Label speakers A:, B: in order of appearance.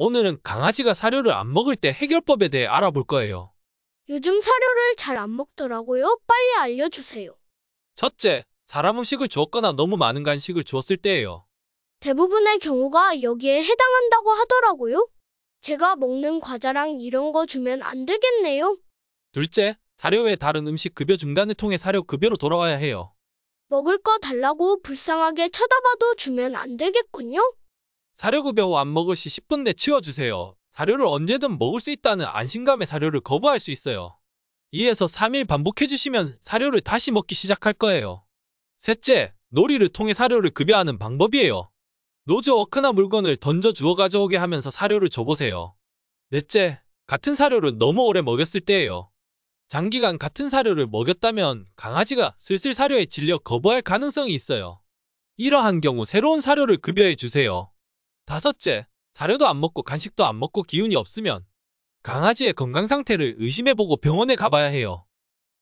A: 오늘은 강아지가 사료를 안 먹을 때 해결법에 대해 알아볼 거예요.
B: 요즘 사료를 잘 안 먹더라고요. 빨리 알려주세요.
A: 첫째, 사람 음식을 줬거나 너무 많은 간식을 주었을 때예요.
B: 대부분의 경우가 여기에 해당한다고 하더라고요. 제가 먹는 과자랑 이런 거 주면 안 되겠네요.
A: 둘째, 사료 외 다른 음식 급여 중단을 통해 사료 급여로 돌아와야 해요.
B: 먹을 거 달라고 불쌍하게 쳐다봐도 주면 안 되겠군요.
A: 사료급여 후 안 먹을 시 10분 내 치워주세요. 사료를 언제든 먹을 수 있다는 안심감에 사료를 거부할 수 있어요. 2에서 3일 반복해주시면 사료를 다시 먹기 시작할 거예요. 셋째, 놀이를 통해 사료를 급여하는 방법이에요. 노즈워크나 물건을 던져 주어 가져오게 하면서 사료를 줘보세요. 넷째, 같은 사료를 너무 오래 먹였을 때예요. 장기간 같은 사료를 먹였다면 강아지가 슬슬 사료에 질려 거부할 가능성이 있어요. 이러한 경우 새로운 사료를 급여해 주세요. 다섯째, 사료도 안 먹고 간식도 안 먹고 기운이 없으면 강아지의 건강 상태를 의심해보고 병원에 가봐야 해요.